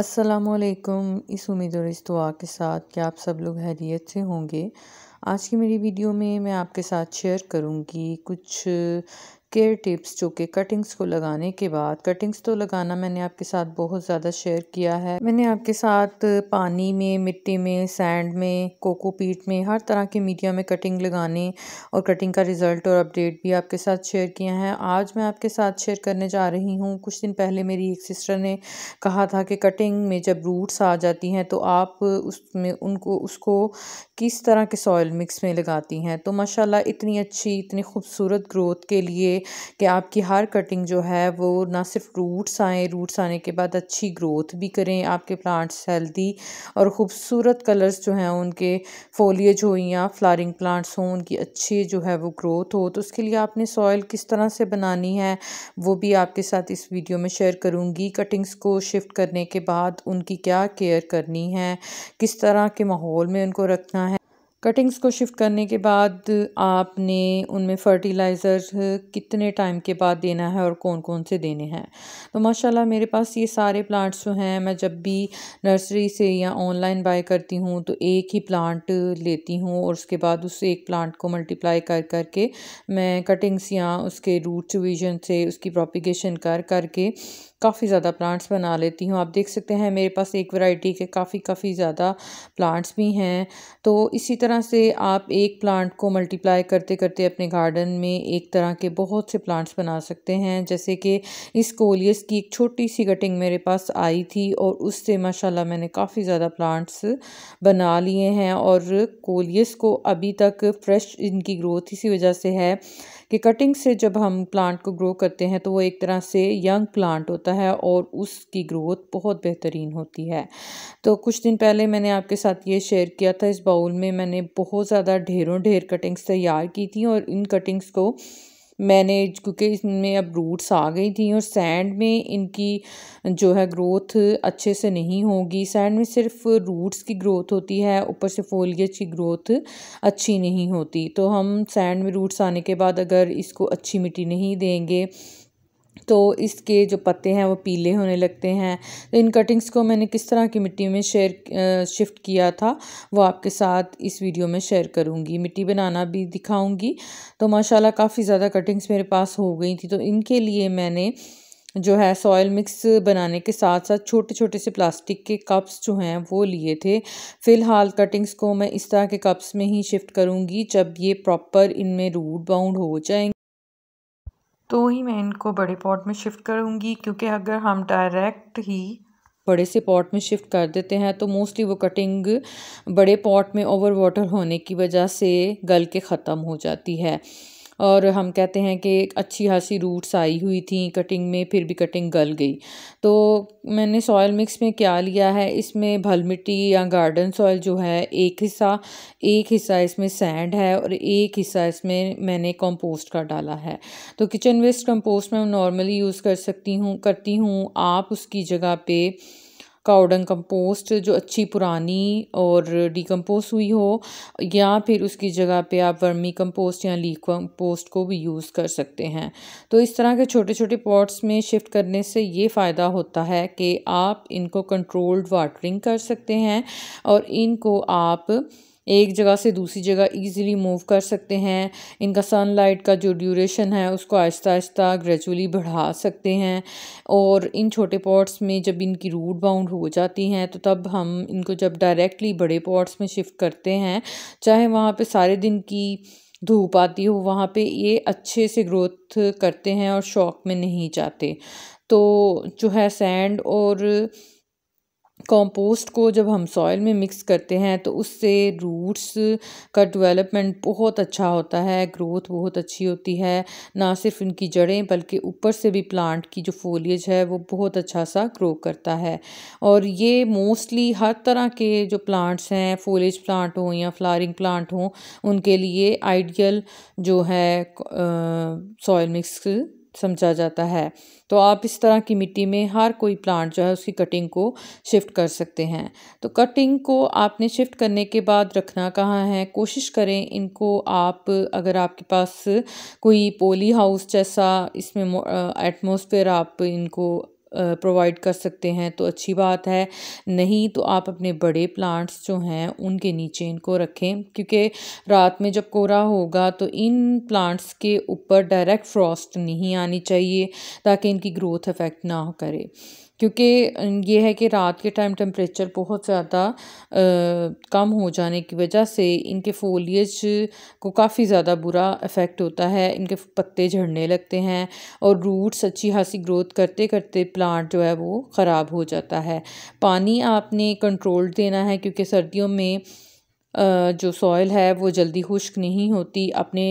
असलकुम इस उम्मीद और इस दुआ के साथ कि आप सब लोग हैरियत से होंगे आज की मेरी वीडियो में मैं आपके साथ शेयर करूंगी कुछ केयर टिप्स जो कि कटिंग्स को लगाने के बाद कटिंग्स तो लगाना मैंने आपके साथ बहुत ज़्यादा शेयर किया है मैंने आपके साथ पानी में मिट्टी में सैंड में कोकोपीट में हर तरह के मीडिया में कटिंग लगाने और कटिंग का रिज़ल्ट और अपडेट भी आपके साथ शेयर किया है आज मैं आपके साथ शेयर करने जा रही हूँ कुछ दिन पहले मेरी एक सिस्टर ने कहा था कि कटिंग में जब रूट्स आ जाती हैं तो आप उसमें उनको उसको किस तरह के सॉयल मिक्स में लगाती हैं तो माशाल्लाह इतनी अच्छी इतनी खूबसूरत ग्रोथ के लिए कि आपकी हर कटिंग जो है वो ना सिर्फ रूट्स आए रूट्स आने के बाद अच्छी ग्रोथ भी करें आपके प्लांट्स हेल्दी और ख़ूबसूरत कलर्स जो हैं उनके फोलियज हो या फ्लारिंग प्लांट्स हों उनकी अच्छी जो है वो ग्रोथ हो तो उसके लिए आपने सॉयल किस तरह से बनानी है वो भी आपके साथ इस वीडियो में शेयर करूँगी कटिंग्स को शिफ्ट करने के बाद उनकी क्या केयर करनी है किस तरह के माहौल में उनको रखना कटिंग्स को शिफ्ट करने के बाद आपने उनमें फ़र्टिलाइज़र कितने टाइम के बाद देना है और कौन कौन से देने हैं तो माशाल्लाह मेरे पास ये सारे प्लांट्स जो हैं मैं जब भी नर्सरी से या ऑनलाइन बाय करती हूँ तो एक ही प्लांट लेती हूँ और उसके बाद उस एक प्लांट को मल्टीप्लाई कर कर के मैं कटिंग्स या उसके रूट विजन से उसकी प्रोपिगेशन कर करके काफ़ी ज़्यादा प्लांट्स बना लेती हूँ आप देख सकते हैं मेरे पास एक वैरायटी के काफ़ी काफ़ी ज़्यादा प्लांट्स भी हैं तो इसी तरह से आप एक प्लांट को मल्टीप्लाई करते करते अपने गार्डन में एक तरह के बहुत से प्लांट्स बना सकते हैं जैसे कि इस कोलियस की एक छोटी सी कटिंग मेरे पास आई थी और उससे माशाला मैंने काफ़ी ज़्यादा प्लांट्स बना लिए हैं और कोलियस को अभी तक फ्रेश इनकी ग्रोथ इसी वजह से है कि कटिंग से जब हम प्लांट को ग्रो करते हैं तो वो एक तरह से यंग प्लांट होता होता है और उसकी ग्रोथ बहुत बेहतरीन होती है तो कुछ दिन पहले मैंने आपके साथ ये शेयर किया था इस बाउल में मैंने बहुत ज़्यादा ढेरों ढेर कटिंग्स तैयार की थी और इन कटिंग्स को मैंने क्योंकि इसमें अब रूट्स आ गई थी और सैंड में इनकी जो है ग्रोथ अच्छे से नहीं होगी सैंड में सिर्फ रूट्स की ग्रोथ होती है ऊपर से फोलियज की ग्रोथ अच्छी नहीं होती तो हम सैंड में रूट्स आने के बाद अगर इसको अच्छी मिट्टी नहीं देंगे तो इसके जो पत्ते हैं वो पीले होने लगते हैं तो इन कटिंग्स को मैंने किस तरह की मिट्टी में शेयर शिफ्ट किया था वो आपके साथ इस वीडियो में शेयर करूँगी मिट्टी बनाना भी दिखाऊँगी तो माशाल्लाह काफ़ी ज़्यादा कटिंग्स मेरे पास हो गई थी तो इनके लिए मैंने जो है सॉयल मिक्स बनाने के साथ साथ छोटे छोटे से प्लास्टिक के कप्स जो हैं वो लिए थे फ़िलहाल कटिंग्स को मैं इस तरह के कप्स में ही शिफ्ट करूँगी जब ये प्रॉपर इनमें रूट बाउंड हो जाएंगे तो ही मैं इनको बड़े पॉट में शिफ्ट करूँगी क्योंकि अगर हम डायरेक्ट ही बड़े से पॉट में शिफ्ट कर देते हैं तो मोस्टली वो कटिंग बड़े पॉट में ओवर वाटर होने की वजह से गल के ख़त्म हो जाती है और हम कहते हैं कि अच्छी खासी रूट्स आई हुई थी कटिंग में फिर भी कटिंग गल गई तो मैंने सॉयल मिक्स में क्या लिया है इसमें भल मिट्टी या गार्डन सॉयल जो है एक हिस्सा एक हिस्सा इसमें सैंड है और एक हिस्सा इसमें मैंने कंपोस्ट का डाला है तो किचन वेस्ट कंपोस्ट मैं नॉर्मली यूज़ कर सकती हूँ करती हूँ आप उसकी जगह पर काउडंग कंपोस्ट जो अच्छी पुरानी और डिकम्पोज हुई हो या फिर उसकी जगह पे आप वर्मी कंपोस्ट या लीक कंपोस्ट को भी यूज़ कर सकते हैं तो इस तरह के छोटे छोटे पॉट्स में शिफ्ट करने से ये फ़ायदा होता है कि आप इनको कंट्रोल्ड वाटरिंग कर सकते हैं और इनको आप एक जगह से दूसरी जगह ईज़िली मूव कर सकते हैं इनका सनलाइट का जो ड्यूरेशन है उसको आहिस्ता आहिस्ता ग्रेजुअली बढ़ा सकते हैं और इन छोटे पॉट्स में जब इनकी रूट बाउंड हो जाती हैं तो तब हम इनको जब डायरेक्टली बड़े पॉट्स में शिफ्ट करते हैं चाहे वहाँ पर सारे दिन की धूप आती हो वहाँ पे ये अच्छे से ग्रोथ करते हैं और शौक में नहीं जाते तो जो है सैंड और कंपोस्ट को जब हम सॉइल में मिक्स करते हैं तो उससे रूट्स का डेवलपमेंट बहुत अच्छा होता है ग्रोथ बहुत अच्छी होती है ना सिर्फ इनकी जड़ें बल्कि ऊपर से भी प्लांट की जो फोलियज है वो बहुत अच्छा सा ग्रो करता है और ये मोस्टली हर तरह के जो प्लांट्स हैं फोलेज प्लांट हों या फ्लारिंग प्लांट हों उनके लिए आइडियल जो है सॉयल मिक्स समझा जाता है तो आप इस तरह की मिट्टी में हर कोई प्लांट जो है उसकी कटिंग को शिफ्ट कर सकते हैं तो कटिंग को आपने शिफ्ट करने के बाद रखना कहाँ है कोशिश करें इनको आप अगर आपके पास कोई पोली हाउस जैसा इसमें एटमोसफेयर आप इनको प्रोवाइड कर सकते हैं तो अच्छी बात है नहीं तो आप अपने बड़े प्लांट्स जो हैं उनके नीचे इनको रखें क्योंकि रात में जब कोहरा होगा तो इन प्लांट्स के ऊपर डायरेक्ट फ्रॉस्ट नहीं आनी चाहिए ताकि इनकी ग्रोथ अफेक्ट ना करे क्योंकि ये है कि रात के टाइम टेम्परेचर बहुत ज़्यादा कम हो जाने की वजह से इनके फोलियज को काफ़ी ज़्यादा बुरा इफ़ेक्ट होता है इनके पत्ते झड़ने लगते हैं और रूट्स अच्छी खासी ग्रोथ करते करते प्लांट जो है वो ख़राब हो जाता है पानी आपने कंट्रोल देना है क्योंकि सर्दियों में जो सॉइल है वो जल्दी खुश्क नहीं होती अपने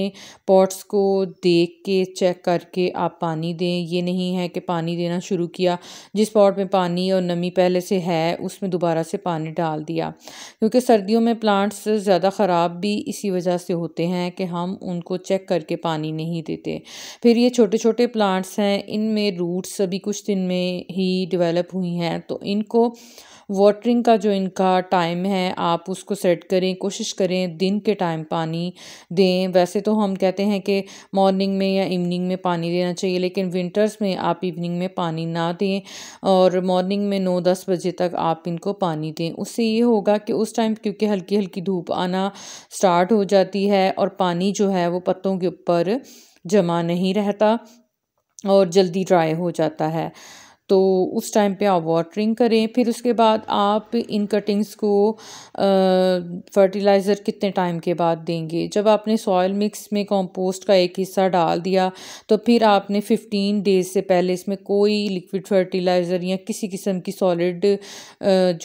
पॉट्स को देख के चेक करके आप पानी दें ये नहीं है कि पानी देना शुरू किया जिस पॉट में पानी और नमी पहले से है उसमें दोबारा से पानी डाल दिया क्योंकि सर्दियों में प्लांट्स ज़्यादा ख़राब भी इसी वजह से होते हैं कि हम उनको चेक करके पानी नहीं देते फिर ये छोटे छोटे प्लांट्स हैं इनमें रूट्स अभी कुछ दिन में ही डेवलप हुई हैं तो इनको वाटरिंग का जो इनका टाइम है आप उसको सेट करें कोशिश करें दिन के टाइम पानी दें वैसे तो हम कहते हैं कि मॉर्निंग में या इवनिंग में पानी देना चाहिए लेकिन विंटर्स में आप इवनिंग में पानी ना दें और मॉर्निंग में नौ दस बजे तक आप इनको पानी दें उससे ये होगा कि उस टाइम क्योंकि हल्की हल्की धूप आना स्टार्ट हो जाती है और पानी जो है वो पत्तों के ऊपर जमा नहीं रहता और जल्दी ड्राई हो जाता है तो उस टाइम पे आप वाटरिंग करें फिर उसके बाद आप इन कटिंग्स को फर्टिलाइज़र कितने टाइम के बाद देंगे जब आपने सॉयल मिक्स में कंपोस्ट का एक हिस्सा डाल दिया तो फिर आपने 15 डेज से पहले इसमें कोई लिक्विड फर्टिलाइज़र या किसी किस्म की सॉलिड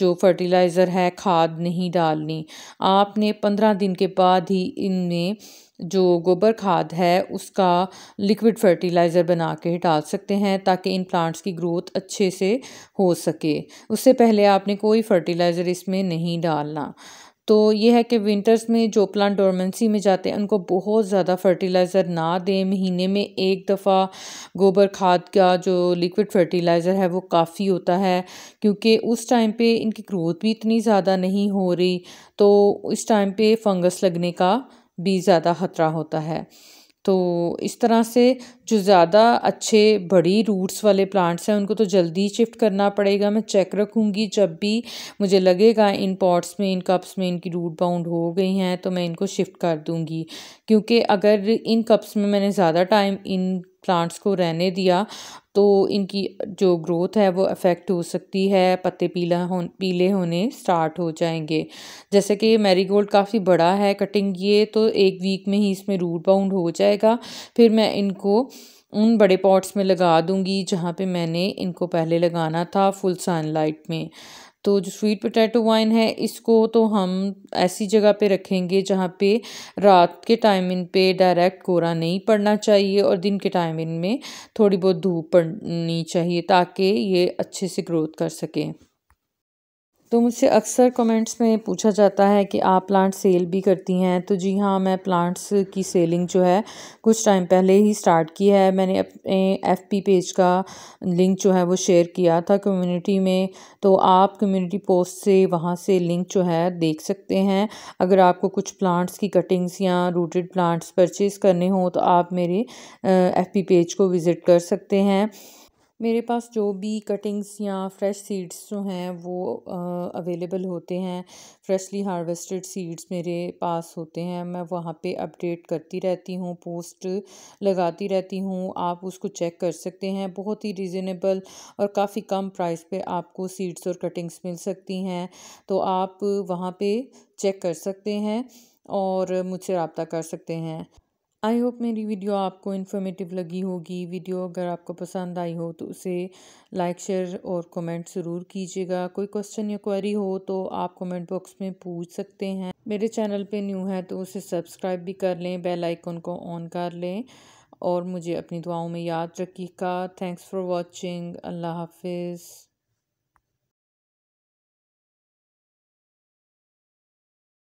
जो फर्टिलाइज़र है खाद नहीं डालनी आपने पंद्रह दिन के बाद ही इनमें जो गोबर खाद है उसका लिक्विड फर्टिलाइज़र बना के डाल सकते हैं ताकि इन प्लांट्स की ग्रोथ अच्छे से हो सके उससे पहले आपने कोई फर्टिलाइज़र इसमें नहीं डालना तो ये है कि विंटर्स में जो प्लांट डोरमेंसी में जाते हैं उनको बहुत ज़्यादा फर्टिलाइज़र ना दें महीने में एक दफ़ा गोबर खाद का जो लिक्विड फर्टिलाइज़र है वो काफ़ी होता है क्योंकि उस टाइम पे इनकी ग्रोथ भी इतनी ज़्यादा नहीं हो रही तो इस टाइम पे फंगस लगने का भी ज़्यादा ख़तरा होता है तो इस तरह से जो ज़्यादा अच्छे बड़ी रूट्स वाले प्लांट्स हैं उनको तो जल्दी शिफ्ट करना पड़ेगा मैं चेक रखूँगी जब भी मुझे लगेगा इन पॉट्स में इन कप्स में इनकी रूट बाउंड हो गई हैं तो मैं इनको शिफ्ट कर दूँगी क्योंकि अगर इन कप्स में मैंने ज़्यादा टाइम इन प्लांट्स को रहने दिया तो इनकी जो ग्रोथ है वो अफेक्ट हो सकती है पत्ते पीला हो पीले होने स्टार्ट हो जाएंगे जैसे कि मैरीगोल्ड काफ़ी बड़ा है कटिंग ये तो एक वीक में ही इसमें रूट बाउंड हो जाएगा फिर मैं इनको उन बड़े पॉट्स में लगा दूंगी जहाँ पे मैंने इनको पहले लगाना था फुल सनलाइट में तो जो स्वीट पोटैटो वाइन है इसको तो हम ऐसी जगह पे रखेंगे जहाँ पे रात के टाइम इन पे डायरेक्ट कोरा नहीं पड़ना चाहिए और दिन के टाइम इन में थोड़ी बहुत धूप पड़नी चाहिए ताकि ये अच्छे से ग्रोथ कर सकें तो मुझसे अक्सर कमेंट्स में पूछा जाता है कि आप प्लांट सेल भी करती हैं तो जी हाँ मैं प्लांट्स की सेलिंग जो है कुछ टाइम पहले ही स्टार्ट की है मैंने अपने एफ पी पेज का लिंक जो है वो शेयर किया था कम्युनिटी में तो आप कम्युनिटी पोस्ट से वहाँ से लिंक जो है देख सकते हैं अगर आपको कुछ प्लांट्स की कटिंग्स या रूटेड प्लांट्स परचेज़ करने हों तो आप मेरे एफ पी पेज को विज़िट कर सकते हैं मेरे पास जो भी कटिंग्स या फ्रेश सीड्स जो हैं वो अवेलेबल होते हैं फ्रेशली हार्वेस्टेड सीड्स मेरे पास होते हैं मैं वहाँ पे अपडेट करती रहती हूँ पोस्ट लगाती रहती हूँ आप उसको चेक कर सकते हैं बहुत ही रिजनेबल और काफ़ी कम प्राइस पे आपको सीड्स और कटिंग्स मिल सकती हैं तो आप वहाँ पे चेक कर सकते हैं और मुझसे रबता कर सकते हैं आई होप मेरी वीडियो आपको इन्फॉर्मेटिव लगी होगी वीडियो अगर आपको पसंद आई हो तो उसे लाइक शेयर और कमेंट ज़रूर कीजिएगा कोई क्वेश्चन या क्वेरी हो तो आप कमेंट बॉक्स में पूछ सकते हैं मेरे चैनल पे न्यू है तो उसे सब्सक्राइब भी कर लें बेल आइकन को ऑन कर लें और मुझे अपनी दुआओं में याद रखिएगा थैंक्स फॉर वॉचिंग अल्लाह हाफिज़